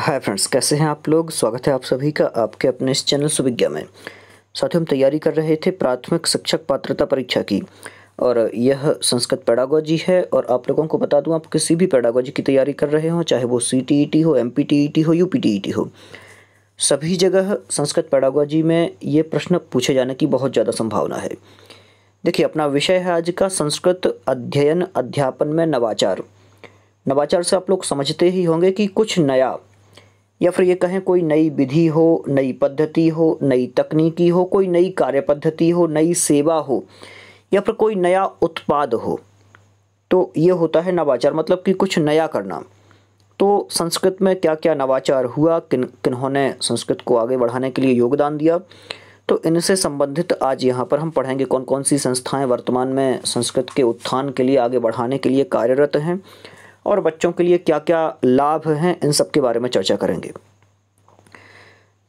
hi friends कैसे हैं आप लोग स्वागत है आप सभी का आपके अपने इस चैनल सुविज्ञा में साथ ही हम तैयारी कर रहे थे प्राथमिक शिक्षक पात्रता परीक्षा की और यह संस्कृत पैडागोजी है और आप लोगों को बता दूं आप किसी भी पैडागोजी की तैयारी कर रहे हो चाहे वो सी टी ई टी हो M P T E T हो U P T E T हो सभी जगह संस्कृत पैडागोजी में ये प्रश्न पूछे जाने की बहुत ज़्यादा संभावना है देखिए अपना विषय है आज का संस्कृत अध्ययन अध्यापन में नवाचार नवाचार से आप लोग समझते ही होंगे कि कुछ नया या फिर ये कहें कोई नई विधि हो नई पद्धति हो नई तकनीकी हो कोई नई कार्य पद्धति हो नई सेवा हो या फिर कोई नया उत्पाद हो तो ये होता है नवाचार मतलब कि कुछ नया करना तो संस्कृत में क्या क्या नवाचार हुआ किन किन्होंने संस्कृत को आगे बढ़ाने के लिए योगदान दिया तो इनसे संबंधित आज यहाँ पर हम पढ़ेंगे कौन कौन सी संस्थाएं वर्तमान में संस्कृत के उत्थान के लिए आगे बढ़ाने के लिए कार्यरत हैं और बच्चों के लिए क्या क्या लाभ हैं इन सब के बारे में चर्चा करेंगे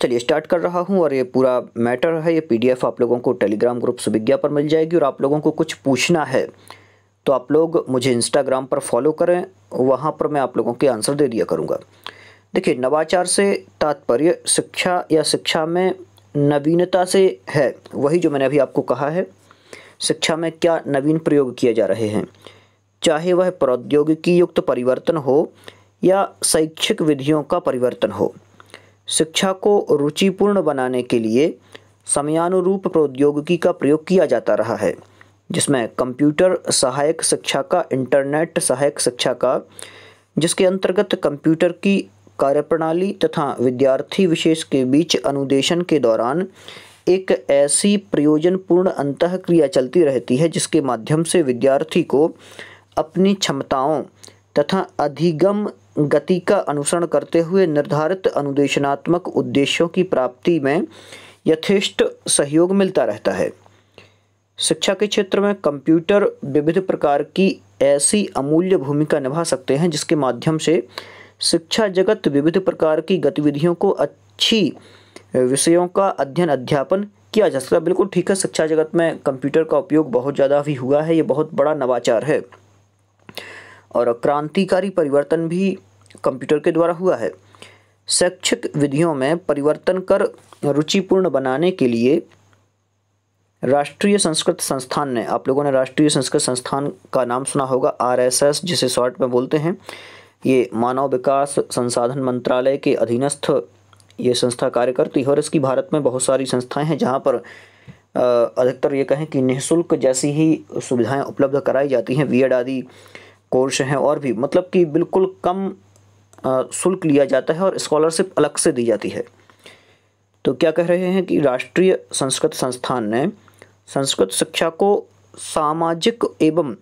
चलिए स्टार्ट कर रहा हूँ और ये पूरा मैटर है ये पीडीएफ आप लोगों को टेलीग्राम ग्रुप सुविज्ञा पर मिल जाएगी और आप लोगों को कुछ पूछना है तो आप लोग मुझे इंस्टाग्राम पर फॉलो करें वहाँ पर मैं आप लोगों के आंसर दे दिया करूँगा देखिए नवाचार से तात्पर्य शिक्षा या शिक्षा में नवीनता से है वही जो मैंने अभी आपको कहा है शिक्षा में क्या नवीन प्रयोग किए जा रहे हैं चाहे वह प्रौद्योगिकी युक्त परिवर्तन हो या शैक्षिक विधियों का परिवर्तन हो शिक्षा को रुचिपूर्ण बनाने के लिए समयानुरूप प्रौद्योगिकी का प्रयोग किया जाता रहा है जिसमें कंप्यूटर सहायक शिक्षा का इंटरनेट सहायक शिक्षा का जिसके अंतर्गत कंप्यूटर की कार्यप्रणाली तथा विद्यार्थी विशेष के बीच अनुदेशन के दौरान एक ऐसी प्रयोजनपूर्ण अंतः क्रिया चलती रहती है जिसके माध्यम से विद्यार्थी को अपनी क्षमताओं तथा अधिगम गति का अनुसरण करते हुए निर्धारित अनुदेशनात्मक उद्देश्यों की प्राप्ति में यथेष्ट सहयोग मिलता रहता है शिक्षा के क्षेत्र में कंप्यूटर विविध प्रकार की ऐसी अमूल्य भूमिका निभा सकते हैं जिसके माध्यम से शिक्षा जगत विविध प्रकार की गतिविधियों को अच्छी विषयों का अध्ययन अध्यापन किया जा सकता है बिल्कुल ठीक है शिक्षा जगत में कंप्यूटर का उपयोग बहुत ज़्यादा भी हुआ है ये बहुत बड़ा नवाचार है और क्रांतिकारी परिवर्तन भी कंप्यूटर के द्वारा हुआ है शैक्षिक विधियों में परिवर्तन कर रुचिपूर्ण बनाने के लिए राष्ट्रीय संस्कृत संस्थान ने आप लोगों ने राष्ट्रीय संस्कृत संस्थान का नाम सुना होगा आरएसएस जिसे शॉर्ट में बोलते हैं ये मानव विकास संसाधन मंत्रालय के अधीनस्थ ये संस्था कार्य करती है और इसकी भारत में बहुत सारी संस्थाएं हैं जहां पर अधिकतर ये कहें कि निःशुल्क जैसी ही सुविधाएं उपलब्ध कराई जाती हैं बी आदि कोर्स हैं और भी मतलब कि बिल्कुल कम शुल्क लिया जाता है और स्कॉलरशिप अलग से दी जाती है तो क्या कह रहे हैं कि राष्ट्रीय संस्कृत संस्थान ने संस्कृत शिक्षा को सामाजिक एवं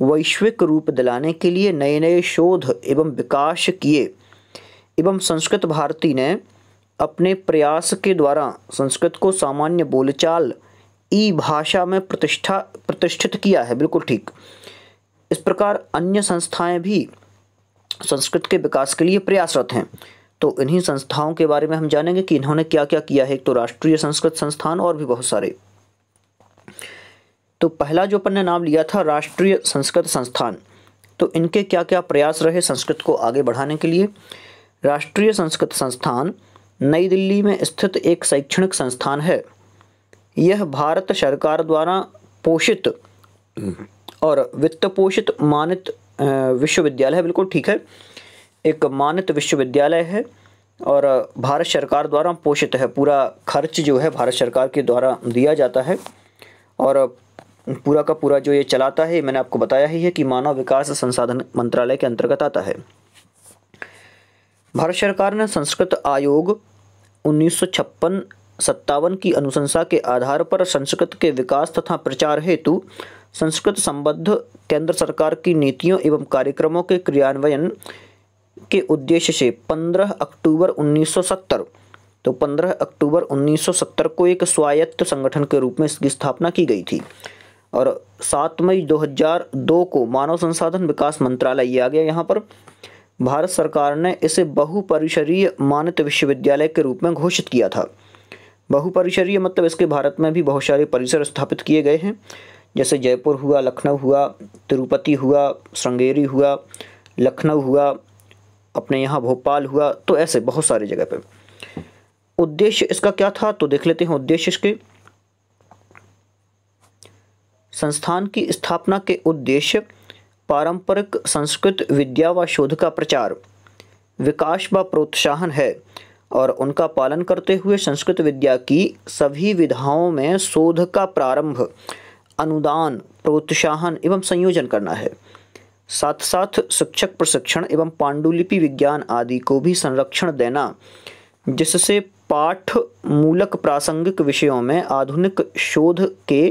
वैश्विक रूप दिलाने के लिए नए नए शोध एवं विकास किए एवं संस्कृत भारती ने अपने प्रयास के द्वारा संस्कृत को सामान्य बोलचाल ई भाषा में प्रतिष्ठा प्रतिष्ठित किया है बिल्कुल ठीक इस प्रकार अन्य संस्थाएं भी संस्कृत के विकास के लिए प्रयासरत हैं तो इन्हीं संस्थाओं के बारे में हम जानेंगे कि इन्होंने क्या क्या किया है एक तो राष्ट्रीय संस्कृत संस्थान और भी बहुत सारे तो पहला जो अपन ने नाम लिया था राष्ट्रीय संस्कृत संस्थान तो इनके क्या क्या प्रयास रहे संस्कृत को आगे बढ़ाने के लिए राष्ट्रीय संस्कृत संस्थान नई दिल्ली में स्थित एक शैक्षणिक संस्थान है यह भारत सरकार द्वारा पोषित और वित्त पोषित मानित विश्वविद्यालय है बिल्कुल ठीक है एक मानित विश्वविद्यालय है और भारत सरकार द्वारा पोषित है पूरा खर्च जो है भारत सरकार के द्वारा दिया जाता है और पूरा का पूरा जो ये चलाता है मैंने आपको बताया ही है कि मानव विकास संसाधन मंत्रालय के अंतर्गत आता है भारत सरकार ने संस्कृत आयोग उन्नीस सत्तावन की अनुशंसा के आधार पर संस्कृत के विकास तथा प्रचार हेतु संस्कृत संबद्ध केंद्र सरकार की नीतियों एवं कार्यक्रमों के क्रियान्वयन के उद्देश्य से 15 अक्टूबर 1970 तो 15 अक्टूबर 1970 को एक स्वायत्त संगठन के रूप में इसकी स्थापना की गई थी और 7 मई 2002 को मानव संसाधन विकास मंत्रालय आ गया यहाँ पर भारत सरकार ने इसे बहुपरिसरीय मानित विश्वविद्यालय के रूप में घोषित किया था बहुपरिसरीय मतलब इसके भारत में भी बहुत सारे परिसर स्थापित किए गए हैं जैसे जयपुर हुआ लखनऊ हुआ तिरुपति हुआ श्रृंगेरी हुआ लखनऊ हुआ अपने यहाँ भोपाल हुआ तो ऐसे बहुत सारे जगह पे उद्देश्य इसका क्या था तो देख लेते हैं उद्देश्य इसके संस्थान की स्थापना के उद्देश्य पारंपरिक संस्कृत विद्या व शोध का प्रचार विकास व प्रोत्साहन है और उनका पालन करते हुए संस्कृत विद्या की सभी विधाओं में शोध का प्रारंभ अनुदान प्रोत्साहन एवं संयोजन करना है साथ साथ शिक्षक प्रशिक्षण एवं पांडुलिपि विज्ञान आदि को भी संरक्षण देना जिससे पाठ मूलक प्रासंगिक विषयों में आधुनिक शोध के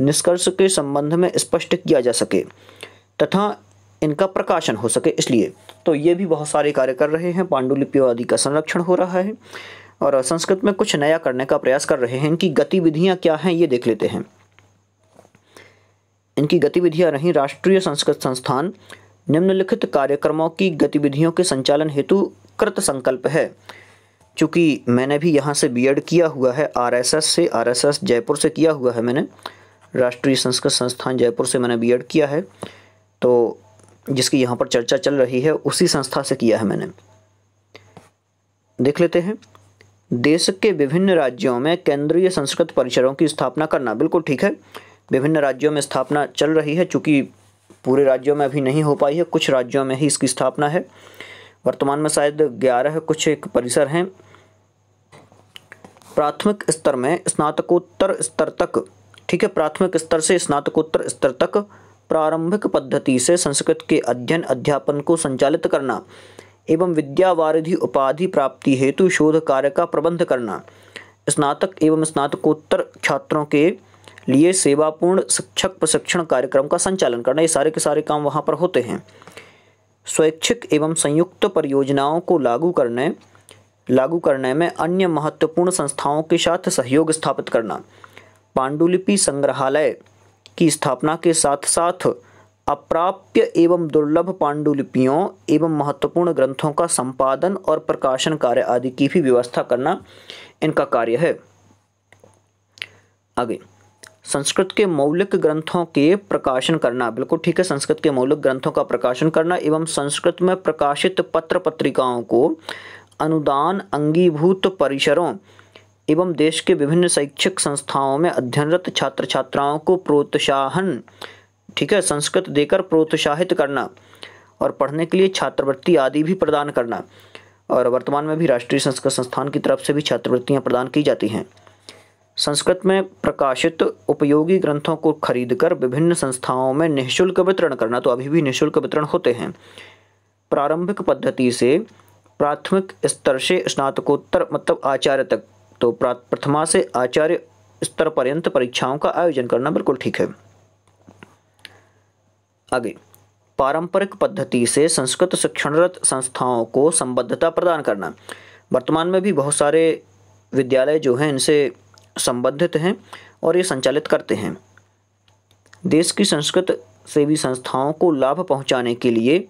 निष्कर्ष के संबंध में स्पष्ट किया जा सके तथा इनका प्रकाशन हो सके इसलिए तो ये भी बहुत सारे कार्य कर रहे हैं पांडुलिपियों आदि का संरक्षण हो रहा है और संस्कृत में कुछ नया करने का प्रयास कर रहे हैं इनकी गतिविधियाँ क्या हैं ये देख लेते हैं इनकी गतिविधियाँ रही राष्ट्रीय संस्कृत संस्थान निम्नलिखित कार्यक्रमों की गतिविधियों के संचालन हेतु कृत संकल्प है चूँकि मैंने भी यहाँ से बीएड किया हुआ है आरएसएस से आरएसएस जयपुर से किया हुआ है मैंने राष्ट्रीय संस्कृत संस्थान जयपुर से मैंने बीएड किया है तो जिसकी यहाँ पर चर्चा चल रही है उसी संस्था से किया है मैंने देख लेते हैं देश के विभिन्न राज्यों में केंद्रीय संस्कृत परिसरों की स्थापना करना बिल्कुल ठीक है विभिन्न राज्यों में स्थापना चल रही है चूँकि पूरे राज्यों में अभी नहीं हो पाई है कुछ राज्यों में ही इसकी स्थापना है वर्तमान में शायद ग्यारह कुछ एक परिसर हैं प्राथमिक स्तर में स्नातकोत्तर स्तर तक ठीक है प्राथमिक स्तर से स्नातकोत्तर स्तर तक प्रारंभिक पद्धति से संस्कृत के अध्ययन अध्यापन को संचालित करना एवं विद्यावारिधि उपाधि प्राप्ति हेतु शोध कार्य का प्रबंध करना स्नातक एवं स्नातकोत्तर छात्रों के लिए सेवापूर्ण शिक्षक प्रशिक्षण कार्यक्रम का संचालन करना ये सारे के सारे काम वहाँ पर होते हैं स्वैच्छिक एवं संयुक्त परियोजनाओं को लागू करने लागू करने में अन्य महत्वपूर्ण संस्थाओं के साथ सहयोग स्थापित करना पांडुलिपि संग्रहालय की स्थापना के साथ साथ अप्राप्य एवं दुर्लभ पांडुलिपियों एवं महत्वपूर्ण ग्रंथों का संपादन और प्रकाशन कार्य आदि की भी व्यवस्था करना इनका कार्य है आगे संस्कृत के मौलिक ग्रंथों के प्रकाशन करना बिल्कुल ठीक है संस्कृत के मौलिक ग्रंथों का प्रकाशन करना एवं संस्कृत में प्रकाशित पत्र पत्रिकाओं को अनुदान अंगीभूत परिसरों एवं देश के विभिन्न शैक्षिक संस्थाओं में अध्ययनरत छात्र छात्राओं को प्रोत्साहन ठीक है संस्कृत देकर प्रोत्साहित करना और पढ़ने के लिए छात्रवृत्ति आदि भी प्रदान करना और वर्तमान में भी राष्ट्रीय संस्कृत संस्थान की तरफ से भी छात्रवृत्तियाँ प्रदान की जाती हैं संस्कृत में प्रकाशित उपयोगी ग्रंथों को खरीदकर विभिन्न संस्थाओं में निःशुल्क वितरण करना तो अभी भी निःशुल्क वितरण होते हैं प्रारंभिक पद्धति से प्राथमिक स्तर से स्नातकोत्तर मतलब आचार्य तक तो प्रथमा से आचार्य स्तर पर्यंत परीक्षाओं का आयोजन करना बिल्कुल ठीक है आगे पारंपरिक पद्धति से संस्कृत शिक्षणरत संस्थाओं को संबद्धता प्रदान करना वर्तमान में भी बहुत सारे विद्यालय जो हैं इनसे संबंधित हैं और ये संचालित करते हैं देश की संस्कृत सेवी संस्थाओं को लाभ पहुंचाने के लिए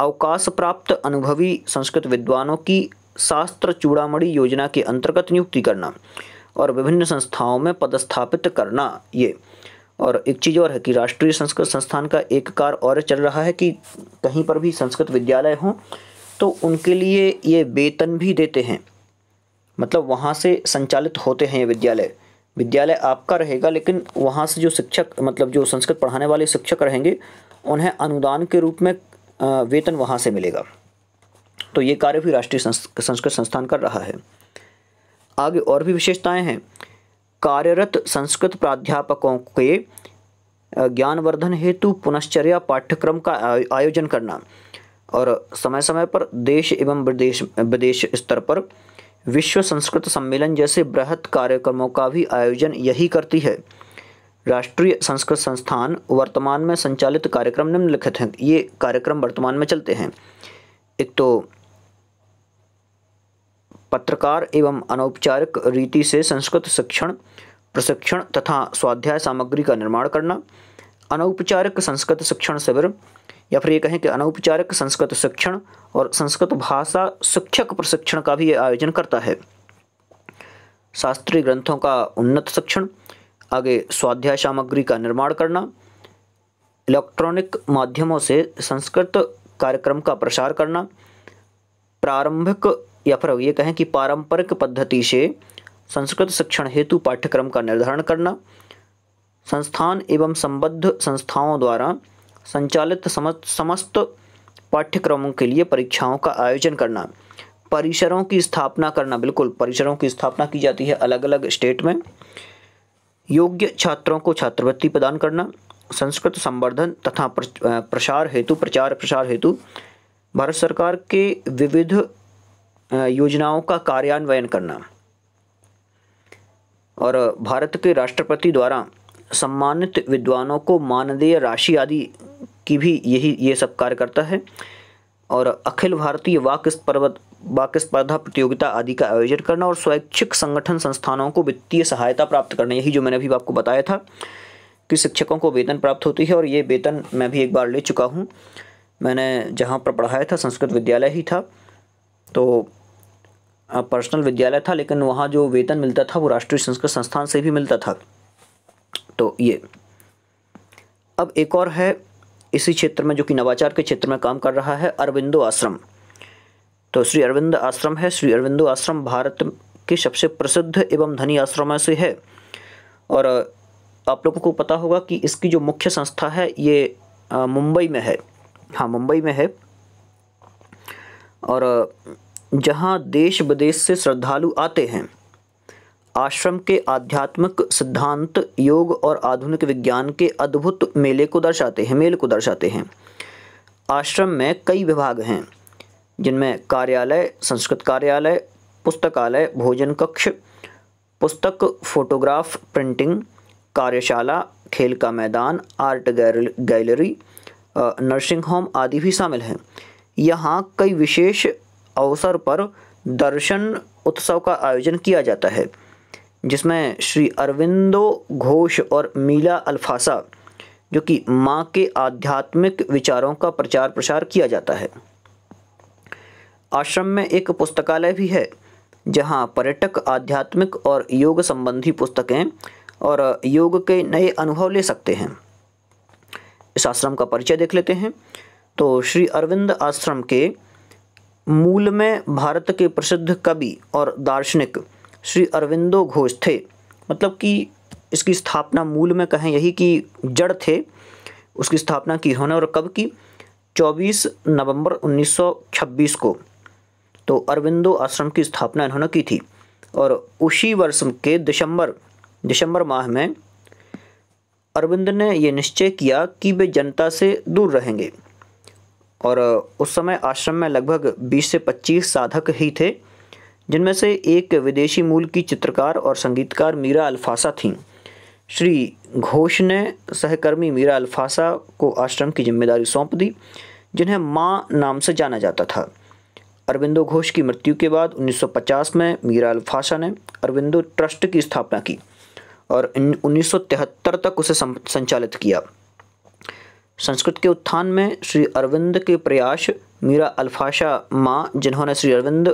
अवकाश प्राप्त अनुभवी संस्कृत विद्वानों की शास्त्र चूड़ामी योजना के अंतर्गत नियुक्ति करना और विभिन्न संस्थाओं में पदस्थापित करना ये और एक चीज़ और है कि राष्ट्रीय संस्कृत संस्थान का एक कार और चल रहा है कि कहीं पर भी संस्कृत विद्यालय हों तो उनके लिए ये वेतन भी देते हैं मतलब वहाँ से संचालित होते हैं ये विद्यालय विद्यालय आपका रहेगा लेकिन वहाँ से जो शिक्षक मतलब जो संस्कृत पढ़ाने वाले शिक्षक रहेंगे उन्हें अनुदान के रूप में वेतन वहाँ से मिलेगा तो ये कार्य भी राष्ट्रीय संस्कृत संस्थान कर रहा है आगे और भी विशेषताएं हैं कार्यरत संस्कृत प्राध्यापकों के ज्ञानवर्धन हेतु पुनश्चर्या पाठ्यक्रम का आयोजन करना और समय समय पर देश एवं विदेश विदेश स्तर पर विश्व संस्कृत सम्मेलन जैसे बृहत कार्यक्रमों का भी आयोजन यही करती है राष्ट्रीय संस्कृत संस्थान वर्तमान में संचालित कार्यक्रम निम्नलिखित हैं ये कार्यक्रम वर्तमान में चलते हैं एक तो पत्रकार एवं अनौपचारिक रीति से संस्कृत शिक्षण प्रशिक्षण तथा स्वाध्याय सामग्री का निर्माण करना अनौपचारिक संस्कृत शिक्षण शिविर या फिर ये कहें कि अनौपचारिक संस्कृत शिक्षण और संस्कृत भाषा शिक्षक प्रशिक्षण का भी ये आयोजन करता है शास्त्रीय ग्रंथों का उन्नत शिक्षण आगे स्वाध्याय सामग्री का निर्माण करना इलेक्ट्रॉनिक माध्यमों से संस्कृत कार्यक्रम का प्रसार करना प्रारंभिक या फिर ये कहें कि पारंपरिक पद्धति से संस्कृत शिक्षण हेतु पाठ्यक्रम का निर्धारण करना संस्थान एवं संबद्ध संस्थाओं द्वारा संचालित समस्त पाठ्यक्रमों के लिए परीक्षाओं का आयोजन करना परिसरों की स्थापना करना बिल्कुल परिसरों की स्थापना की जाती है अलग अलग स्टेट में योग्य छात्रों को छात्रवृत्ति प्रदान करना संस्कृत संवर्धन तथा प्रचार हेतु प्रचार प्रसार हेतु भारत सरकार के विविध योजनाओं का कार्यान्वयन करना और भारत के राष्ट्रपति द्वारा सम्मानित विद्वानों को मानदेय राशि आदि की भी यही ये सब कार्य करता है और अखिल भारतीय वाक पर्वत वाक स्पर्धा प्रतियोगिता आदि का आयोजन करना और स्वैच्छिक संगठन संस्थानों को वित्तीय सहायता प्राप्त करना यही जो मैंने अभी आपको बताया था कि शिक्षकों को वेतन प्राप्त होती है और ये वेतन मैं भी एक बार ले चुका हूँ मैंने जहाँ पर पढ़ाया था संस्कृत विद्यालय ही था तो पर्सनल विद्यालय था लेकिन वहाँ जो वेतन मिलता था वो राष्ट्रीय संस्कृत संस्थान से भी मिलता था तो ये अब एक और है इसी क्षेत्र में जो कि नवाचार के क्षेत्र में काम कर रहा है अरविंदो आश्रम तो श्री अरविंद आश्रम है श्री अरविंदो आश्रम भारत के सबसे प्रसिद्ध एवं धनी आश्रम से है और आप लोगों को पता होगा कि इसकी जो मुख्य संस्था है ये मुंबई में है हाँ मुंबई में है और जहाँ देश विदेश से श्रद्धालु आते हैं आश्रम के आध्यात्मिक सिद्धांत योग और आधुनिक विज्ञान के अद्भुत मेले को दर्शाते हैं मेल को दर्शाते हैं आश्रम में कई विभाग हैं जिनमें कार्यालय संस्कृत कार्यालय पुस्तकालय भोजन कक्ष पुस्तक फोटोग्राफ प्रिंटिंग कार्यशाला खेल का मैदान आर्ट गैलरी नर्सिंग होम आदि भी शामिल हैं यहाँ कई विशेष अवसर पर दर्शन उत्सव का आयोजन किया जाता है जिसमें श्री अरविंदो घोष और मीला अल्फासा जो कि माँ के आध्यात्मिक विचारों का प्रचार प्रसार किया जाता है आश्रम में एक पुस्तकालय भी है जहाँ पर्यटक आध्यात्मिक और योग संबंधी पुस्तकें और योग के नए अनुभव ले सकते हैं इस आश्रम का परिचय देख लेते हैं तो श्री अरविंद आश्रम के मूल में भारत के प्रसिद्ध कवि और दार्शनिक श्री अरविंदो घोष थे मतलब कि इसकी स्थापना मूल में कहें यही कि जड़ थे उसकी स्थापना की होने और कब की 24 नवंबर 1926 को तो अरविंदो आश्रम की स्थापना इन्होंने की थी और उसी वर्ष के दिसंबर दिसंबर माह में अरविंद ने ये निश्चय किया कि वे जनता से दूर रहेंगे और उस समय आश्रम में लगभग 20 से 25 साधक ही थे जिनमें से एक विदेशी मूल की चित्रकार और संगीतकार मीरा अल्फासा थीं श्री घोष ने सहकर्मी मीरा अल्फासा को आश्रम की जिम्मेदारी सौंप दी जिन्हें माँ नाम से जाना जाता था अरविंदो घोष की मृत्यु के बाद 1950 में मीरा अल्फासा ने अरविंदो ट्रस्ट की स्थापना की और उन्नीस तक उसे संचालित किया संस्कृत के उत्थान में श्री अरविंद के प्रयास मीरा अल्फाशा माँ जिन्होंने श्री अरविंद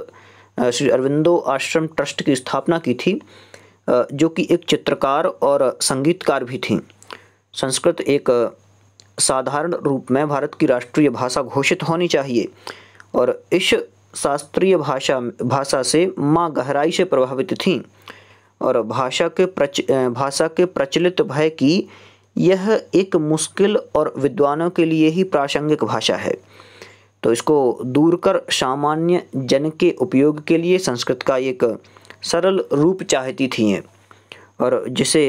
श्री अरविंदो आश्रम ट्रस्ट की स्थापना की थी जो कि एक चित्रकार और संगीतकार भी थी संस्कृत एक साधारण रूप में भारत की राष्ट्रीय भाषा घोषित होनी चाहिए और इस शास्त्रीय भाषा भाषा से माँ गहराई से प्रभावित थीं और भाषा के प्रच भाषा के प्रचलित भय की यह एक मुश्किल और विद्वानों के लिए ही प्रासंगिक भाषा है तो इसको दूर कर सामान्य जन के उपयोग के लिए संस्कृत का एक सरल रूप चाहती थी और जिसे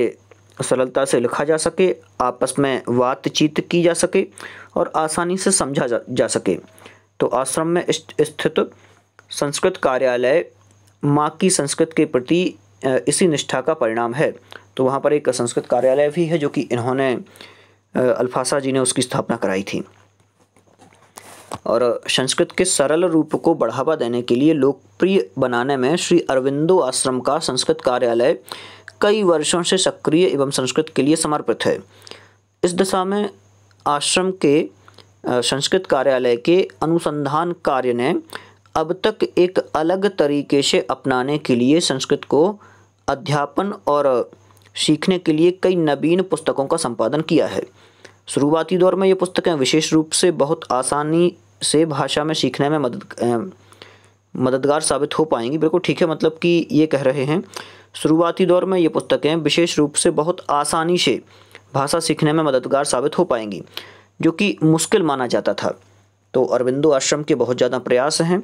सरलता से लिखा जा सके आपस में बातचीत की जा सके और आसानी से समझा जा, जा सके तो आश्रम में स्थित संस्कृत कार्यालय माँ की संस्कृत के प्रति इसी निष्ठा का परिणाम है तो वहाँ पर एक संस्कृत कार्यालय भी है जो कि इन्होंने अल्फासा जी ने उसकी स्थापना कराई थी और संस्कृत के सरल रूप को बढ़ावा देने के लिए लोकप्रिय बनाने में श्री अरविंदो आश्रम का संस्कृत कार्यालय कई वर्षों से सक्रिय एवं संस्कृत के लिए समर्पित है इस दिशा में आश्रम के संस्कृत कार्यालय के अनुसंधान कार्य ने अब तक एक अलग तरीके से अपनाने के लिए संस्कृत को अध्यापन और सीखने के लिए कई नवीन पुस्तकों का संपादन किया है शुरुआती दौर में ये पुस्तकें विशेष रूप से बहुत आसानी से भाषा में सीखने में मदद मददगार साबित हो पाएंगी बिल्कुल ठीक है मतलब कि ये कह रहे हैं शुरुआती दौर में ये पुस्तकें विशेष रूप से बहुत आसानी से भाषा सीखने में मददगार साबित हो पाएंगी जो कि मुश्किल माना जाता था तो अरविंदो आश्रम के बहुत ज़्यादा प्रयास हैं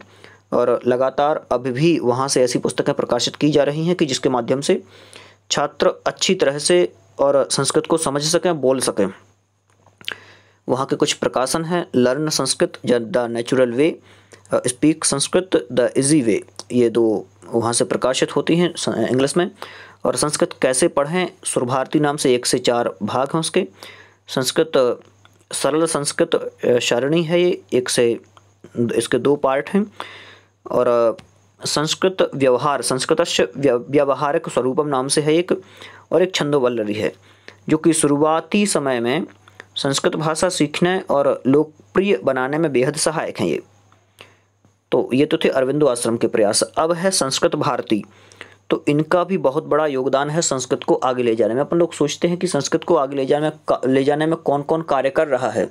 और लगातार अभी भी वहाँ से ऐसी पुस्तकें प्रकाशित की जा रही हैं कि जिसके माध्यम से छात्र अच्छी तरह से और संस्कृत को समझ सकें बोल सकें वहाँ के कुछ प्रकाशन हैं learn Sanskrit the natural way speak Sanskrit the easy way ये दो वहाँ से प्रकाशित होती हैं इंग्लिश में और संस्कृत कैसे पढ़ें सुरभारती नाम से एक से चार भाग हैं उसके संस्कृत सरल संस्कृत सारणी है ये एक से इसके दो पार्ट हैं और संस्कृत व्यवहार संस्कृत व्यवहारक स्वरूपम नाम से है एक और एक छंदोवल्लरी है जो कि शुरुआती समय में संस्कृत भाषा सीखने और लोकप्रिय बनाने में बेहद सहायक हैं ये तो ये तो थे अरविंदो आश्रम के प्रयास अब है संस्कृत भारती तो इनका भी बहुत बड़ा योगदान है संस्कृत को आगे ले जाने में अपन लोग सोचते हैं कि संस्कृत को आगे ले जाने में ले जाने में कौन कौन कार्य कर रहा है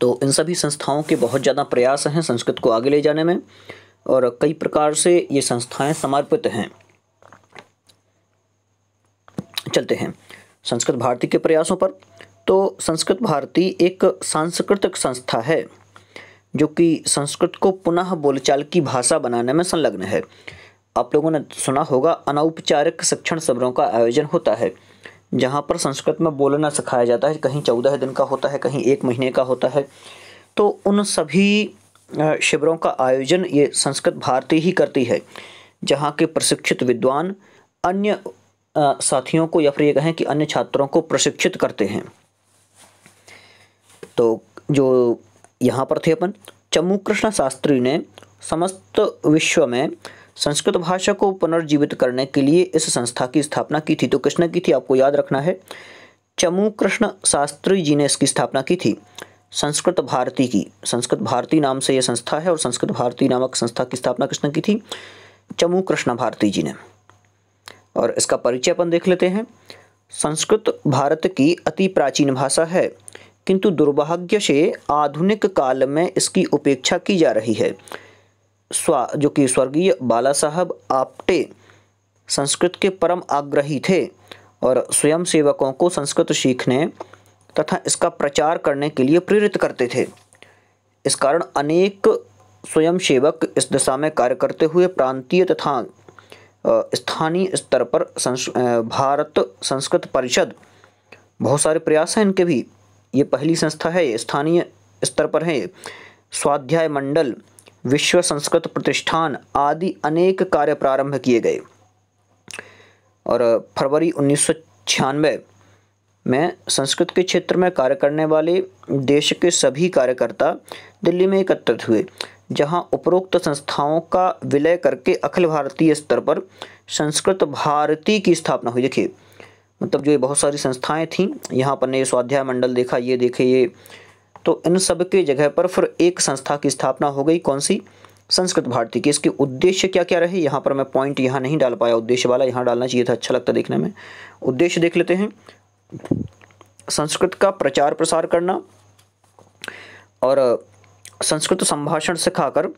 तो इन सभी संस्थाओं के बहुत ज़्यादा प्रयास हैं संस्कृत को आगे ले जाने में और कई प्रकार से ये संस्थाएं समर्पित हैं चलते हैं संस्कृत भारती के प्रयासों पर तो संस्कृत भारती एक सांस्कृतिक संस्था है जो कि संस्कृत को पुनः बोलचाल की भाषा बनाने में संलग्न है आप लोगों ने सुना होगा अनौपचारिक शिक्षण सबरों का आयोजन होता है जहाँ पर संस्कृत में बोलना सिखाया जाता है कहीं चौदह दिन का होता है कहीं एक महीने का होता है तो उन सभी शिविरों का आयोजन ये संस्कृत भारती ही करती है जहाँ के प्रशिक्षित विद्वान अन्य साथियों को या फिर ये कहें कि अन्य छात्रों को प्रशिक्षित करते हैं तो जो यहाँ पर थे अपन चमू कृष्ण शास्त्री ने समस्त विश्व में संस्कृत भाषा को पुनर्जीवित करने के लिए इस संस्था की स्थापना की थी तो किसने की थी आपको याद रखना है चमू कृष्ण शास्त्री जी ने इसकी स्थापना की थी संस्कृत भारती की संस्कृत भारती नाम से यह संस्था है और संस्कृत भारती नामक संस्था की स्थापना किसने की थी चमू कृष्ण भारती जी ने और इसका परिचय अपन देख लेते हैं संस्कृत भारत की अति प्राचीन भाषा है किंतु दुर्भाग्य से आधुनिक काल में इसकी उपेक्षा की जा रही है स्वा जो कि स्वर्गीय बाला साहब आप्टे संस्कृत के परम आग्रही थे और स्वयं सेवकों को संस्कृत सीखने तथा इसका प्रचार करने के लिए प्रेरित करते थे इस कारण अनेक स्वयंसेवक इस दिशा में कार्य करते हुए प्रांतीय तथा स्थानीय स्तर पर संस, भारत संस्कृत परिषद बहुत सारे प्रयास हैं इनके भी ये पहली संस्था है स्थानीय स्तर पर है स्वाध्याय मंडल विश्व संस्कृत प्रतिष्ठान आदि अनेक कार्य प्रारंभ किए गए और फरवरी उन्नीस में संस्कृत के क्षेत्र में कार्य करने वाले देश के सभी कार्यकर्ता दिल्ली में एकत्रित हुए जहां उपरोक्त संस्थाओं का विलय करके अखिल भारतीय स्तर पर संस्कृत भारती की स्थापना हुई देखिए मतलब जो ये बहुत सारी संस्थाएं थीं यहाँ पर ने स्वाध्याय मंडल देखा ये देखे ये तो इन सब के जगह पर फिर एक संस्था की स्थापना हो गई कौन सी संस्कृत भारती की इसके उद्देश्य क्या क्या रहे यहाँ पर मैं पॉइंट यहाँ नहीं डाल पाया उद्देश्य वाला यहाँ डालना चाहिए था अच्छा लगता देखने में उद्देश्य देख लेते हैं संस्कृत का प्रचार प्रसार करना और संस्कृत संभाषण सिखाकर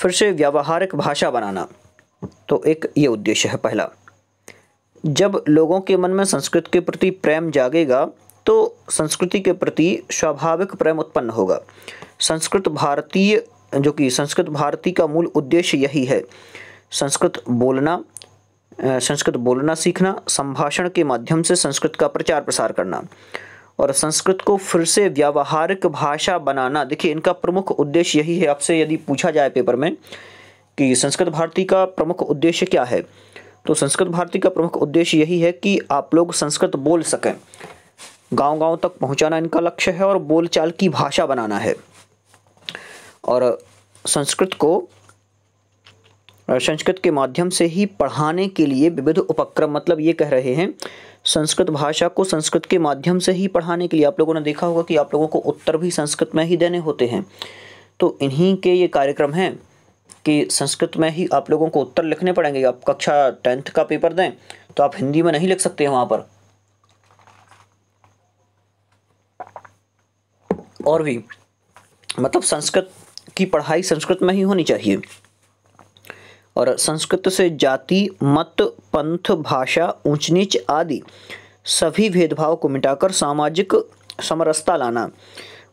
फिर से व्यावहारिक भाषा बनाना तो एक ये उद्देश्य है पहला जब लोगों के मन में संस्कृत के प्रति प्रेम जागेगा तो संस्कृति के प्रति स्वाभाविक प्रेम उत्पन्न होगा संस्कृत भारतीय जो कि संस्कृत भारती का मूल उद्देश्य यही है संस्कृत बोलना संस्कृत बोलना सीखना संभाषण के माध्यम से संस्कृत का प्रचार प्रसार करना और संस्कृत को फिर से व्यावहारिक भाषा बनाना देखिए इनका प्रमुख उद्देश्य यही है आपसे यदि पूछा जाए पेपर में कि संस्कृत भारती का प्रमुख उद्देश्य क्या है तो संस्कृत भारती का प्रमुख उद्देश्य यही है कि आप लोग संस्कृत बोल सकें गांव-गांव तक पहुंचाना इनका लक्ष्य है और बोलचाल की भाषा बनाना है और संस्कृत को संस्कृत के माध्यम से ही पढ़ाने के लिए विविध उपक्रम मतलब ये कह रहे हैं संस्कृत भाषा को संस्कृत के माध्यम से ही पढ़ाने के लिए आप लोगों ने देखा होगा कि आप लोगों को उत्तर भी संस्कृत में ही देने होते हैं तो इन्हीं के ये कार्यक्रम हैं कि संस्कृत में ही आप लोगों को उत्तर लिखने पड़ेंगे आप कक्षा टेंथ का पेपर दें तो आप हिंदी में नहीं लिख सकते हैं वहाँ पर और भी मतलब संस्कृत की पढ़ाई संस्कृत में ही होनी चाहिए और संस्कृत से जाति मत पंथ भाषा ऊंच नीच आदि सभी भेदभाव को मिटाकर सामाजिक समरसता लाना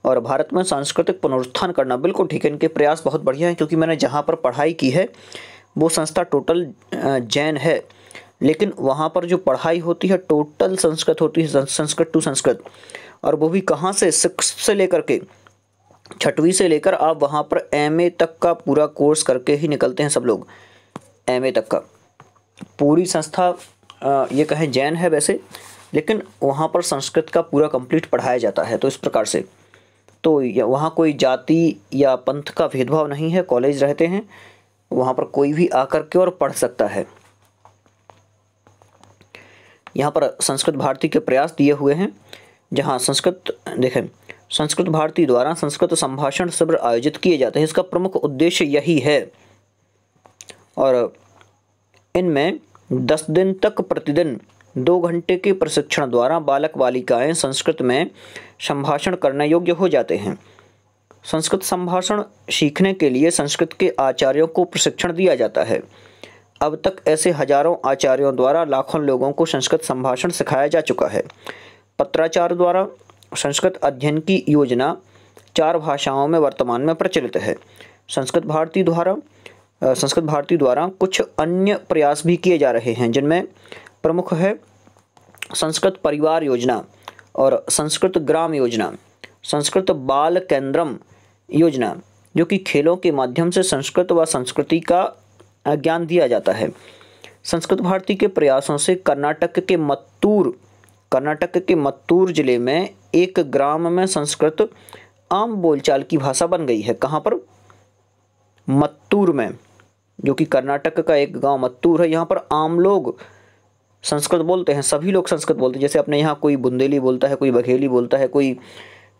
और भारत में सांस्कृतिक पुनरुत्थान करना बिल्कुल ठीक है इनके प्रयास बहुत बढ़िया हैं क्योंकि मैंने जहाँ पर पढ़ाई की है वो संस्था टोटल जैन है लेकिन वहाँ पर जो पढ़ाई होती है टोटल संस्कृत होती है संस्कृत टू संस्कृत और वो भी कहाँ से सिक्स से लेकर के छठवीं से लेकर आप वहाँ पर एम तक का पूरा कोर्स करके ही निकलते हैं सब लोग एम तक का पूरी संस्था ये कहें जैन है वैसे लेकिन वहाँ पर संस्कृत का पूरा कंप्लीट पढ़ाया जाता है तो इस प्रकार से तो वहाँ कोई जाति या पंथ का भेदभाव नहीं है कॉलेज रहते हैं वहाँ पर कोई भी आकर के और पढ़ सकता है यहाँ पर संस्कृत भारती के प्रयास दिए हुए हैं जहाँ संस्कृत देखें संस्कृत भारती द्वारा संस्कृत संभाषण शिविर आयोजित किए जाते हैं इसका प्रमुख उद्देश्य यही है और इनमें दस दिन तक प्रतिदिन दो घंटे के प्रशिक्षण द्वारा बालक बालिकाएं संस्कृत में संभाषण करने योग्य हो जाते हैं संस्कृत संभाषण सीखने के लिए संस्कृत के आचार्यों को प्रशिक्षण दिया जाता है अब तक ऐसे हजारों आचार्यों द्वारा लाखों लोगों को संस्कृत संभाषण सिखाया जा चुका है पत्राचार द्वारा संस्कृत अध्ययन की योजना चार भाषाओं में वर्तमान में प्रचलित है संस्कृत भारती द्वारा संस्कृत भारती द्वारा कुछ अन्य प्रयास भी किए जा रहे हैं जिनमें प्रमुख है संस्कृत परिवार योजना और संस्कृत ग्राम योजना संस्कृत बाल केंद्रम योजना जो कि खेलों के माध्यम से संस्कृत व संस्कृति का ज्ञान दिया जाता है संस्कृत भारती के प्रयासों से कर्नाटक के मत्तूर कर्नाटक के मत्तूर जिले में एक ग्राम में संस्कृत आम बोलचाल की भाषा बन गई है कहाँ पर मत्तूर में जो कि कर्नाटक का एक गांव मत्तूर है यहाँ पर आम लोग संस्कृत बोलते हैं सभी लोग संस्कृत बोलते हैं जैसे अपने यहाँ कोई बुंदेली बोलता है कोई बघेली बोलता है कोई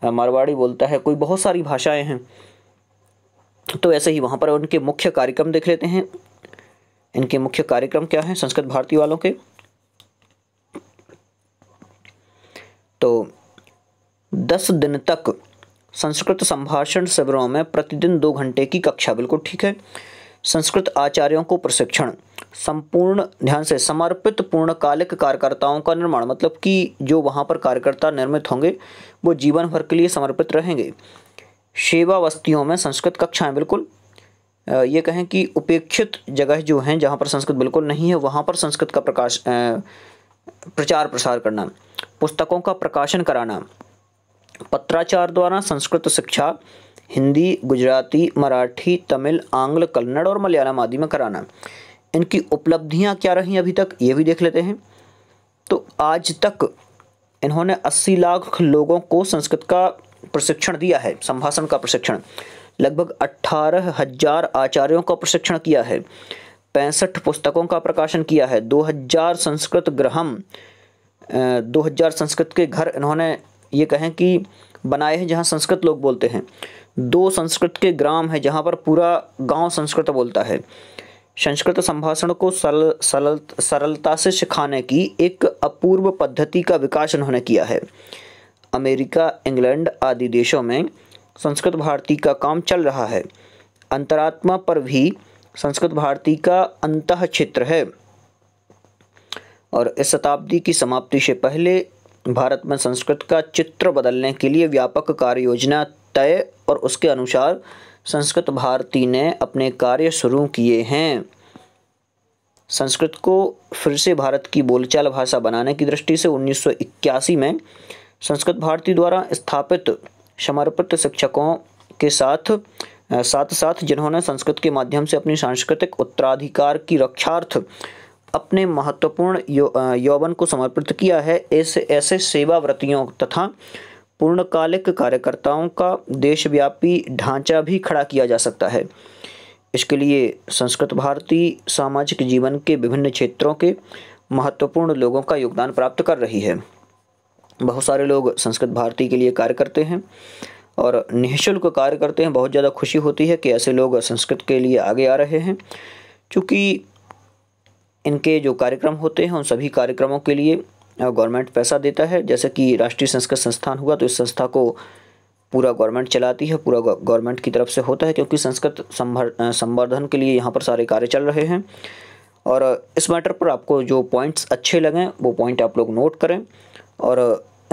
मारवाड़ी बोलता है कोई बहुत सारी भाषाएं हैं तो ऐसे ही वहाँ पर उनके मुख्य कार्यक्रम देख लेते हैं इनके मुख्य कार्यक्रम क्या हैं संस्कृत भारती वालों के तो दस दिन तक संस्कृत संभाषण शिविरों में प्रतिदिन दो घंटे की कक्षा बिल्कुल ठीक है संस्कृत आचार्यों को प्रशिक्षण संपूर्ण ध्यान से समर्पित पूर्णकालिक कार्यकर्ताओं का निर्माण मतलब कि जो वहाँ पर कार्यकर्ता निर्मित होंगे वो जीवन भर के लिए समर्पित रहेंगे सेवा बस्तियों में संस्कृत कक्षाएं बिल्कुल ये कहें कि उपेक्षित जगह जो हैं जहाँ पर संस्कृत बिल्कुल नहीं है वहाँ पर संस्कृत का प्रकाश प्रचार प्रसार करना पुस्तकों का प्रकाशन कराना पत्राचार द्वारा संस्कृत शिक्षा हिंदी गुजराती मराठी तमिल आंग्ल कन्नड़ और मलयालम आदि में कराना इनकी उपलब्धियां क्या रहीं अभी तक ये भी देख लेते हैं तो आज तक इन्होंने 80 लाख लोगों को संस्कृत का प्रशिक्षण दिया है संभाषण का प्रशिक्षण लगभग अट्ठारह हजार आचार्यों का प्रशिक्षण किया है पैंसठ पुस्तकों का प्रकाशन किया है 2000 संस्कृत ग्रहम 2000 संस्कृत के घर इन्होंने ये कहें कि बनाए हैं जहाँ संस्कृत लोग बोलते हैं दो संस्कृत के ग्राम है जहाँ पर पूरा गांव संस्कृत बोलता है संस्कृत संभाषण को सरल सरल सरलता से सिखाने की एक अपूर्व पद्धति का विकास इन्होंने किया है अमेरिका इंग्लैंड आदि देशों में संस्कृत भारती का काम चल रहा है अंतरात्मा पर भी संस्कृत भारती का अंत क्षेत्र है और इस शताब्दी की समाप्ति से पहले भारत में संस्कृत का चित्र बदलने के लिए व्यापक कार्य योजना तय और उसके अनुसार संस्कृत भारती ने अपने कार्य शुरू किए हैं संस्कृत को फिर से भारत की बोलचाल भाषा बनाने की दृष्टि से 1981 में संस्कृत भारती द्वारा स्थापित समर्पित शिक्षकों के साथ साथ साथ जिन्होंने संस्कृत के माध्यम से अपनी सांस्कृतिक उत्तराधिकार की रक्षार्थ अपने महत्वपूर्ण यो, यौवन को समर्पित किया है ऐसे ऐसे सेवाव्रतियों तथा पूर्णकालिक कार्यकर्ताओं का देशव्यापी ढांचा भी खड़ा किया जा सकता है इसके लिए संस्कृत भारती सामाजिक जीवन के विभिन्न क्षेत्रों के महत्वपूर्ण लोगों का योगदान प्राप्त कर रही है बहुत सारे लोग संस्कृत भारती के लिए कार्य करते हैं और निःशुल्क कार्य करते हैं बहुत ज़्यादा खुशी होती है कि ऐसे लोग संस्कृत के लिए आगे आ रहे हैं चूँकि इनके जो कार्यक्रम होते हैं उन सभी कार्यक्रमों के लिए गवर्नमेंट पैसा देता है जैसे कि राष्ट्रीय संस्कृत संस्थान हुआ तो इस संस्था को पूरा गवर्नमेंट चलाती है पूरा गवर्नमेंट की तरफ से होता है क्योंकि संस्कृत संवर्धन के लिए यहाँ पर सारे कार्य चल रहे हैं और इस मैटर पर आपको जो पॉइंट्स अच्छे लगें वो पॉइंट आप लोग नोट करें और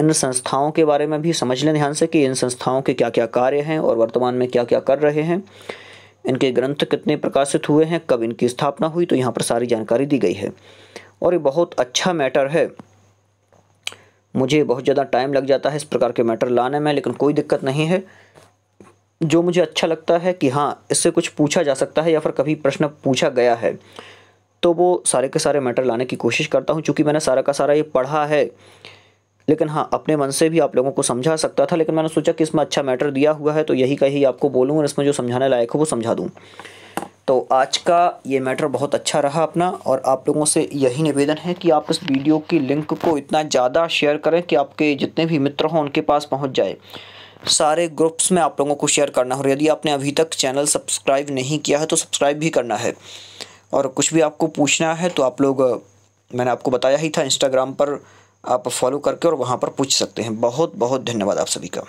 इन संस्थाओं के बारे में भी समझ लें ध्यान से कि इन संस्थाओं के क्या क्या कार्य हैं और वर्तमान में क्या क्या कर रहे हैं इनके ग्रंथ कितने प्रकाशित हुए हैं कब इनकी स्थापना हुई तो यहाँ पर सारी जानकारी दी गई है और ये बहुत अच्छा मैटर है मुझे बहुत ज़्यादा टाइम लग जाता है इस प्रकार के मैटर लाने में लेकिन कोई दिक्कत नहीं है जो मुझे अच्छा लगता है कि हाँ इससे कुछ पूछा जा सकता है या फिर कभी प्रश्न पूछा गया है तो वो सारे के सारे मैटर लाने की कोशिश करता हूँ चूँकि मैंने सारा का सारा ये पढ़ा है लेकिन हाँ अपने मन से भी आप लोगों को समझा सकता था लेकिन मैंने सोचा कि इसमें अच्छा मैटर दिया हुआ है तो यही ही आपको बोलूँ और इसमें जो समझाने लायक है वो समझा दूँ तो आज का ये मैटर बहुत अच्छा रहा अपना और आप लोगों से यही निवेदन है कि आप इस वीडियो की लिंक को इतना ज़्यादा शेयर करें कि आपके जितने भी मित्र हों उनके पास पहुँच जाए सारे ग्रुप्स में आप लोगों को शेयर करना हो यदि आपने अभी तक चैनल सब्सक्राइब नहीं किया है तो सब्सक्राइब भी करना है और कुछ भी आपको पूछना है तो आप लोग मैंने आपको बताया ही था इंस्टाग्राम पर आप फॉलो करके और वहाँ पर पूछ सकते हैं बहुत बहुत धन्यवाद आप सभी का